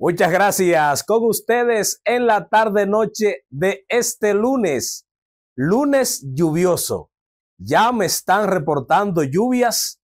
Muchas gracias. Con ustedes en la tarde-noche de este lunes, lunes lluvioso. Ya me están reportando lluvias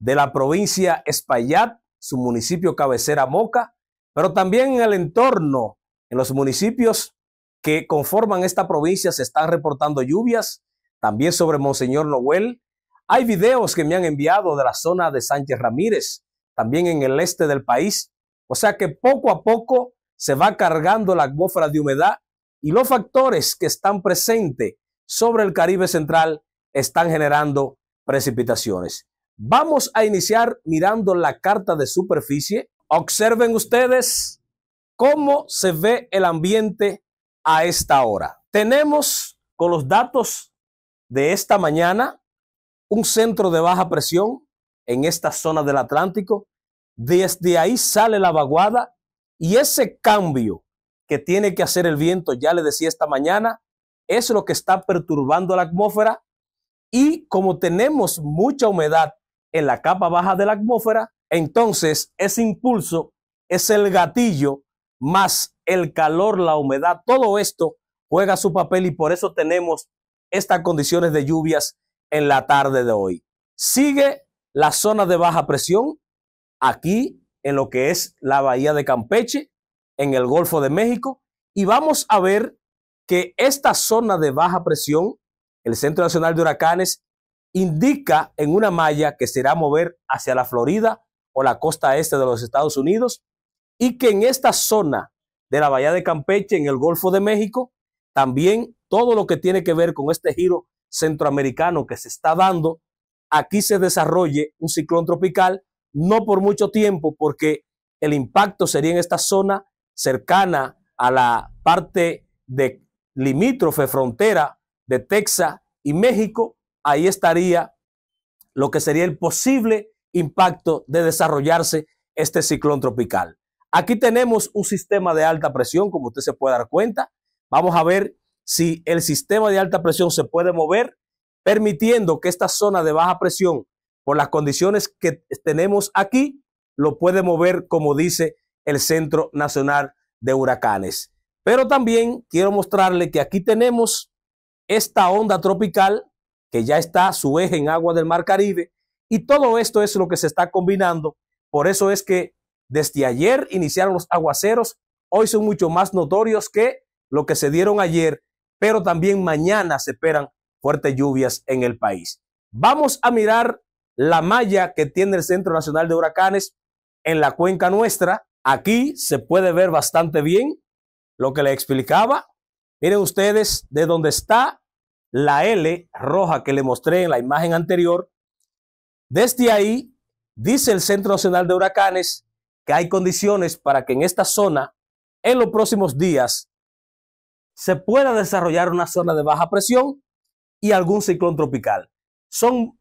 de la provincia Espaillat, su municipio cabecera Moca, pero también en el entorno, en los municipios que conforman esta provincia, se están reportando lluvias. También sobre Monseñor Noel. Hay videos que me han enviado de la zona de Sánchez Ramírez, también en el este del país o sea que poco a poco se va cargando la atmósfera de humedad y los factores que están presentes sobre el Caribe Central están generando precipitaciones. Vamos a iniciar mirando la carta de superficie. Observen ustedes cómo se ve el ambiente a esta hora. Tenemos con los datos de esta mañana un centro de baja presión en esta zona del Atlántico desde ahí sale la vaguada y ese cambio que tiene que hacer el viento, ya le decía esta mañana, es lo que está perturbando la atmósfera y como tenemos mucha humedad en la capa baja de la atmósfera, entonces ese impulso es el gatillo más el calor, la humedad, todo esto juega su papel y por eso tenemos estas condiciones de lluvias en la tarde de hoy. Sigue la zona de baja presión aquí en lo que es la bahía de Campeche, en el Golfo de México, y vamos a ver que esta zona de baja presión, el Centro Nacional de Huracanes, indica en una malla que se a mover hacia la Florida o la costa este de los Estados Unidos, y que en esta zona de la bahía de Campeche, en el Golfo de México, también todo lo que tiene que ver con este giro centroamericano que se está dando, aquí se desarrolle un ciclón tropical no por mucho tiempo, porque el impacto sería en esta zona cercana a la parte de limítrofe frontera de Texas y México, ahí estaría lo que sería el posible impacto de desarrollarse este ciclón tropical. Aquí tenemos un sistema de alta presión, como usted se puede dar cuenta. Vamos a ver si el sistema de alta presión se puede mover, permitiendo que esta zona de baja presión por las condiciones que tenemos aquí, lo puede mover, como dice el Centro Nacional de Huracanes. Pero también quiero mostrarle que aquí tenemos esta onda tropical que ya está su eje en agua del Mar Caribe y todo esto es lo que se está combinando. Por eso es que desde ayer iniciaron los aguaceros, hoy son mucho más notorios que lo que se dieron ayer, pero también mañana se esperan fuertes lluvias en el país. Vamos a mirar la malla que tiene el Centro Nacional de Huracanes en la cuenca nuestra. Aquí se puede ver bastante bien lo que le explicaba. Miren ustedes de dónde está la L roja que le mostré en la imagen anterior. Desde ahí, dice el Centro Nacional de Huracanes que hay condiciones para que en esta zona, en los próximos días, se pueda desarrollar una zona de baja presión y algún ciclón tropical. Son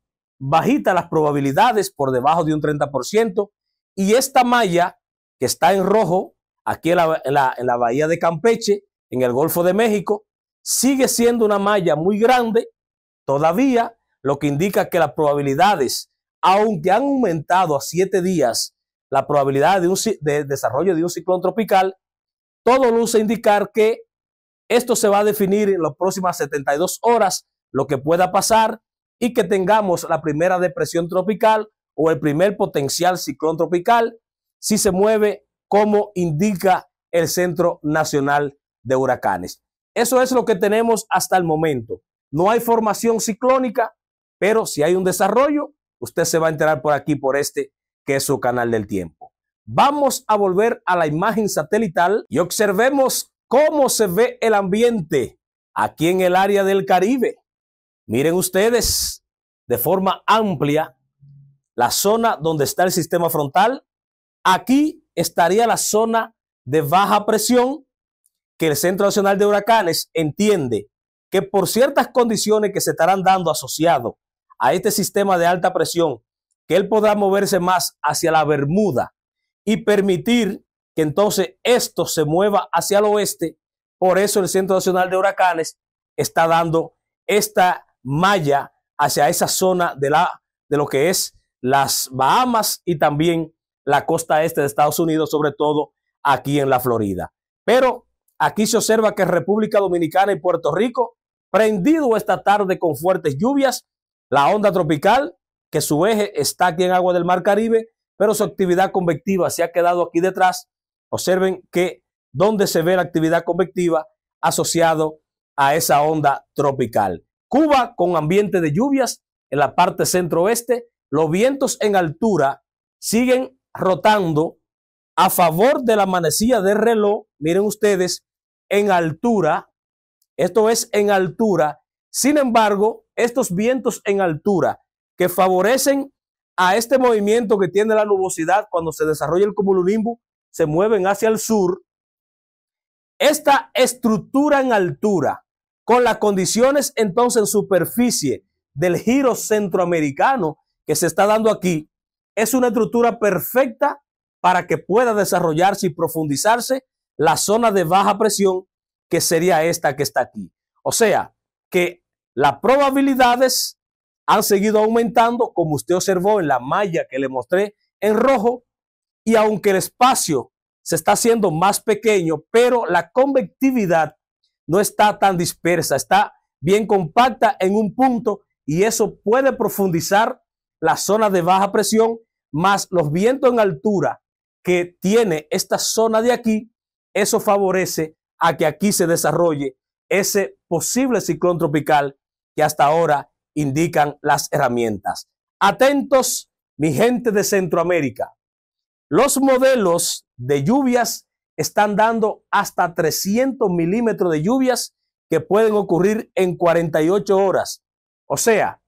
bajita las probabilidades, por debajo de un 30%, y esta malla que está en rojo, aquí en la, bahía de Campeche, en el Golfo de México, sigue siendo una malla muy grande todavía, lo que indica que las probabilidades, aunque han aumentado a siete días la probabilidad de, un, de desarrollo de un ciclón tropical, todo luce indicar que esto se va a definir en las próximas 72 horas, lo que pueda pasar, y que tengamos la primera depresión tropical o el primer potencial ciclón tropical si se mueve como indica el Centro Nacional de Huracanes. Eso es lo que tenemos hasta el momento. No hay formación ciclónica, pero si hay un desarrollo, usted se va a enterar por aquí, por este, que es su canal del tiempo. Vamos a volver a la imagen satelital y observemos cómo se ve el ambiente aquí en el área del Caribe. Miren ustedes de forma amplia la zona donde está el sistema frontal. Aquí estaría la zona de baja presión que el Centro Nacional de Huracanes entiende que por ciertas condiciones que se estarán dando asociado a este sistema de alta presión, que él podrá moverse más hacia la Bermuda y permitir que entonces esto se mueva hacia el oeste. Por eso el Centro Nacional de Huracanes está dando esta maya hacia esa zona de, la, de lo que es las Bahamas y también la costa este de Estados Unidos, sobre todo aquí en la Florida. Pero aquí se observa que República Dominicana y Puerto Rico, prendido esta tarde con fuertes lluvias, la onda tropical, que su eje está aquí en agua del Mar Caribe, pero su actividad convectiva se ha quedado aquí detrás. Observen que donde se ve la actividad convectiva asociado a esa onda tropical. Cuba con ambiente de lluvias en la parte centro-oeste. Los vientos en altura siguen rotando a favor de la manecilla del reloj. Miren ustedes, en altura. Esto es en altura. Sin embargo, estos vientos en altura que favorecen a este movimiento que tiene la nubosidad cuando se desarrolla el cumulonimbus, se mueven hacia el sur. Esta estructura en altura con las condiciones entonces en superficie del giro centroamericano que se está dando aquí, es una estructura perfecta para que pueda desarrollarse y profundizarse la zona de baja presión, que sería esta que está aquí. O sea, que las probabilidades han seguido aumentando, como usted observó en la malla que le mostré en rojo, y aunque el espacio se está haciendo más pequeño, pero la convectividad no está tan dispersa, está bien compacta en un punto y eso puede profundizar la zona de baja presión más los vientos en altura que tiene esta zona de aquí, eso favorece a que aquí se desarrolle ese posible ciclón tropical que hasta ahora indican las herramientas. Atentos, mi gente de Centroamérica. Los modelos de lluvias están dando hasta 300 milímetros de lluvias que pueden ocurrir en 48 horas. O sea,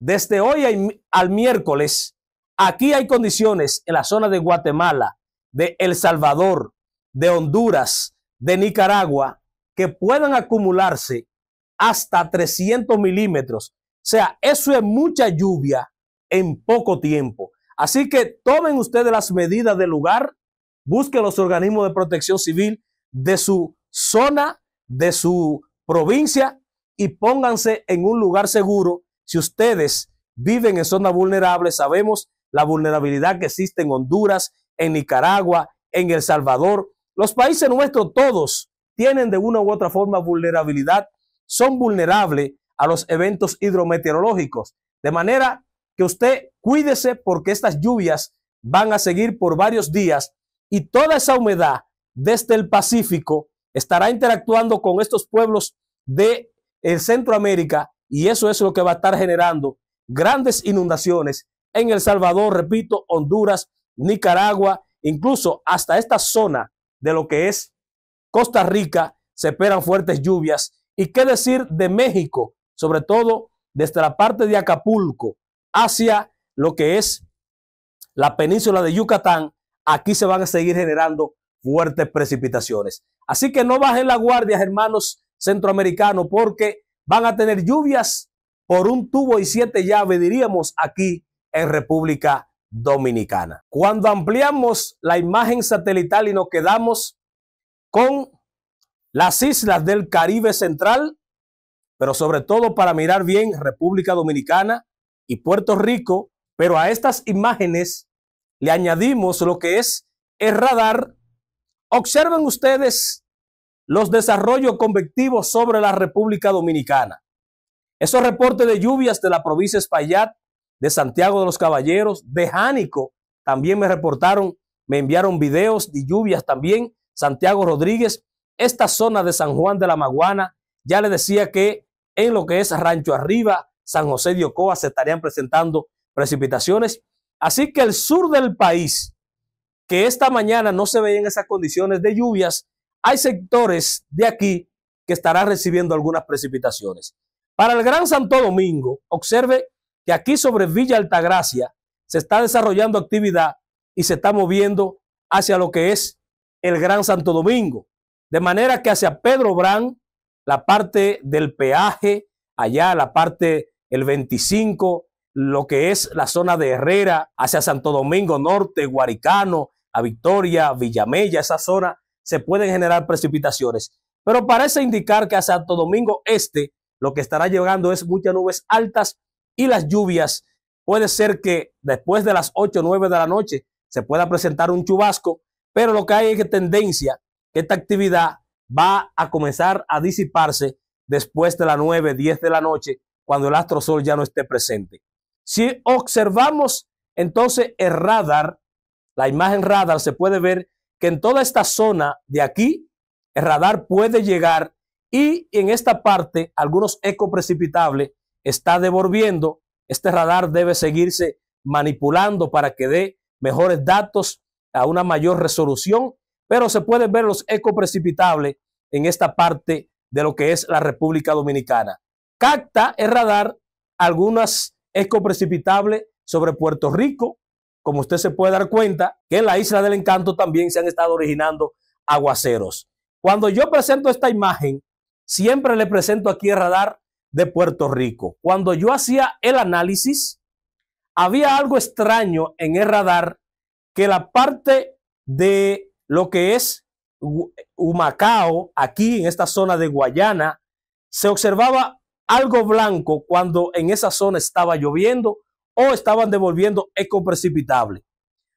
desde hoy al miércoles, aquí hay condiciones en la zona de Guatemala, de El Salvador, de Honduras, de Nicaragua, que puedan acumularse hasta 300 milímetros. O sea, eso es mucha lluvia en poco tiempo. Así que tomen ustedes las medidas del lugar, busque los organismos de protección civil de su zona, de su provincia y pónganse en un lugar seguro. Si ustedes viven en zonas vulnerables, sabemos la vulnerabilidad que existe en Honduras, en Nicaragua, en El Salvador. Los países nuestros todos tienen de una u otra forma vulnerabilidad, son vulnerables a los eventos hidrometeorológicos. De manera que usted cuídese porque estas lluvias van a seguir por varios días y toda esa humedad desde el Pacífico estará interactuando con estos pueblos de el Centroamérica y eso es lo que va a estar generando grandes inundaciones en El Salvador, repito, Honduras, Nicaragua, incluso hasta esta zona de lo que es Costa Rica, se esperan fuertes lluvias. ¿Y qué decir de México? Sobre todo desde la parte de Acapulco hacia lo que es la península de Yucatán, aquí se van a seguir generando fuertes precipitaciones. Así que no bajen la guardia, hermanos centroamericanos, porque van a tener lluvias por un tubo y siete llaves, diríamos, aquí en República Dominicana. Cuando ampliamos la imagen satelital y nos quedamos con las islas del Caribe Central, pero sobre todo para mirar bien República Dominicana y Puerto Rico, pero a estas imágenes le añadimos lo que es el radar. Observen ustedes los desarrollos convectivos sobre la República Dominicana. Esos reportes de lluvias de la provincia de Espaillat, de Santiago de los Caballeros, de Jánico, también me reportaron, me enviaron videos de lluvias también. Santiago Rodríguez, esta zona de San Juan de la Maguana, ya le decía que en lo que es Rancho Arriba, San José de Ocoa, se estarían presentando precipitaciones. Así que el sur del país, que esta mañana no se ve en esas condiciones de lluvias, hay sectores de aquí que estarán recibiendo algunas precipitaciones. Para el Gran Santo Domingo, observe que aquí sobre Villa Altagracia se está desarrollando actividad y se está moviendo hacia lo que es el Gran Santo Domingo. De manera que hacia Pedro Brán, la parte del peaje, allá la parte el 25, lo que es la zona de Herrera, hacia Santo Domingo Norte, Guaricano, a Victoria, Villamella, esa zona, se pueden generar precipitaciones. Pero parece indicar que a Santo Domingo Este lo que estará llegando es muchas nubes altas y las lluvias. Puede ser que después de las 8 o 9 de la noche se pueda presentar un chubasco, pero lo que hay es que tendencia que esta actividad va a comenzar a disiparse después de las 9, 10 de la noche, cuando el astrosol ya no esté presente. Si observamos entonces el radar, la imagen radar, se puede ver que en toda esta zona de aquí, el radar puede llegar y en esta parte, algunos eco ecoprecipitables está devolviendo. Este radar debe seguirse manipulando para que dé mejores datos a una mayor resolución, pero se pueden ver los ecoprecipitables en esta parte de lo que es la República Dominicana. Cacta el radar algunas es coprecipitable sobre Puerto Rico. Como usted se puede dar cuenta, que en la isla del encanto también se han estado originando aguaceros. Cuando yo presento esta imagen, siempre le presento aquí el radar de Puerto Rico. Cuando yo hacía el análisis, había algo extraño en el radar que la parte de lo que es Humacao, aquí en esta zona de Guayana, se observaba algo blanco cuando en esa zona estaba lloviendo o estaban devolviendo eco precipitable.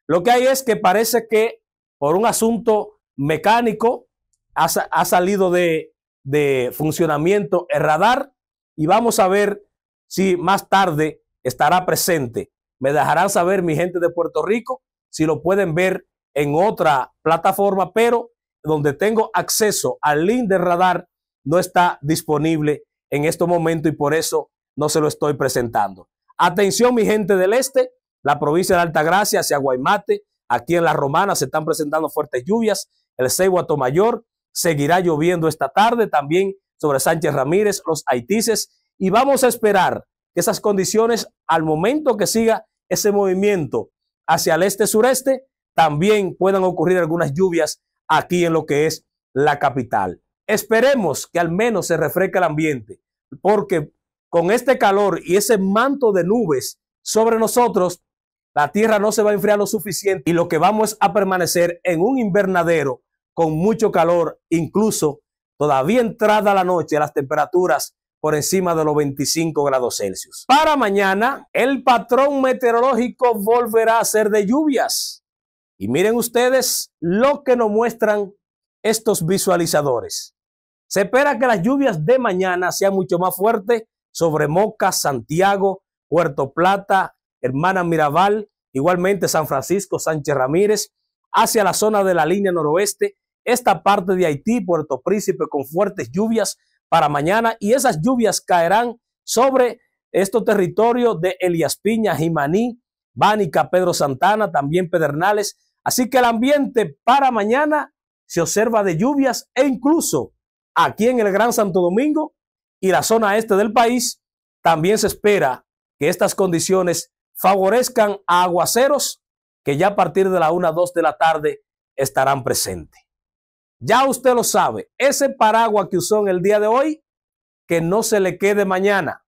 Lo que hay es que parece que por un asunto mecánico ha, salido de, de funcionamiento el radar y vamos a ver si más tarde estará presente. Me dejarán saber mi gente de Puerto Rico si lo pueden ver en otra plataforma, pero donde tengo acceso al link de radar no está disponible en este momentos y por eso no se lo estoy presentando. Atención, mi gente del este, la provincia de Altagracia hacia Guaymate, aquí en La Romana se están presentando fuertes lluvias, el Ceibo Mayor seguirá lloviendo esta tarde también sobre Sánchez Ramírez, los Haitises, y vamos a esperar que esas condiciones, al momento que siga ese movimiento hacia el este-sureste, también puedan ocurrir algunas lluvias aquí en lo que es la capital. Esperemos que al menos se refresque el ambiente, porque con este calor y ese manto de nubes sobre nosotros, la tierra no se va a enfriar lo suficiente y lo que vamos a permanecer en un invernadero con mucho calor, incluso todavía entrada la noche, las temperaturas por encima de los 25 grados Celsius. Para mañana, el patrón meteorológico volverá a ser de lluvias. Y miren ustedes lo que nos muestran estos visualizadores. Se espera que las lluvias de mañana sean mucho más fuertes sobre Moca, Santiago, Puerto Plata, Hermana Mirabal, igualmente San Francisco, Sánchez Ramírez, hacia la zona de la línea noroeste, esta parte de Haití, Puerto Príncipe, con fuertes lluvias para mañana y esas lluvias caerán sobre estos territorios de Elías Piña, Jimaní, Bánica, Pedro Santana, también Pedernales. Así que el ambiente para mañana se observa de lluvias e incluso aquí en el Gran Santo Domingo y la zona este del país, también se espera que estas condiciones favorezcan a aguaceros que ya a partir de la 1 2 de la tarde estarán presentes. Ya usted lo sabe, ese paraguas que usó en el día de hoy, que no se le quede mañana,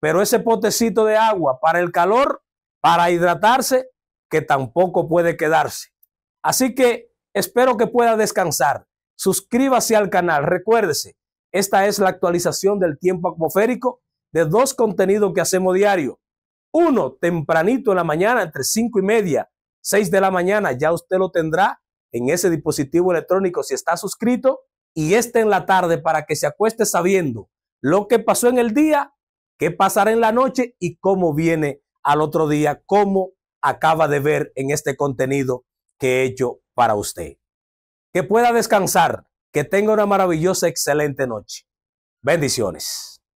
pero ese potecito de agua para el calor, para hidratarse, que tampoco puede quedarse. Así que espero que pueda descansar. Suscríbase al canal. Recuérdese, esta es la actualización del tiempo atmosférico de dos contenidos que hacemos diario. Uno, tempranito en la mañana, entre 5 y media, 6 de la mañana, ya usted lo tendrá en ese dispositivo electrónico si está suscrito. Y este en la tarde para que se acueste sabiendo lo que pasó en el día, qué pasará en la noche y cómo viene al otro día, cómo acaba de ver en este contenido que he hecho para usted que pueda descansar, que tenga una maravillosa, excelente noche. Bendiciones.